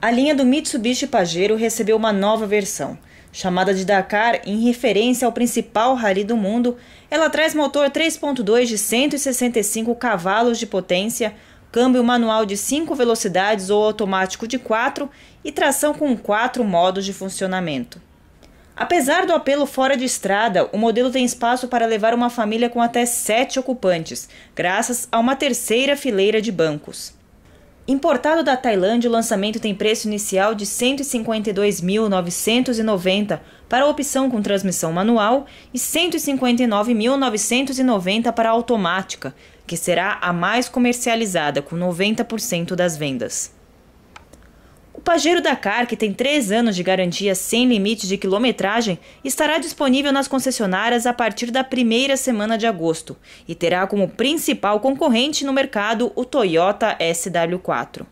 A linha do Mitsubishi Pajero recebeu uma nova versão. Chamada de Dakar em referência ao principal rally do mundo, ela traz motor 3.2 de 165 cavalos de potência, câmbio manual de 5 velocidades ou automático de 4 e tração com 4 modos de funcionamento. Apesar do apelo fora de estrada, o modelo tem espaço para levar uma família com até 7 ocupantes, graças a uma terceira fileira de bancos. Importado da Tailândia, o lançamento tem preço inicial de 152.990 para a opção com transmissão manual e 159.990 para a automática, que será a mais comercializada com 90% das vendas. O Pajero Dakar, que tem três anos de garantia sem limite de quilometragem, estará disponível nas concessionárias a partir da primeira semana de agosto e terá como principal concorrente no mercado o Toyota SW4.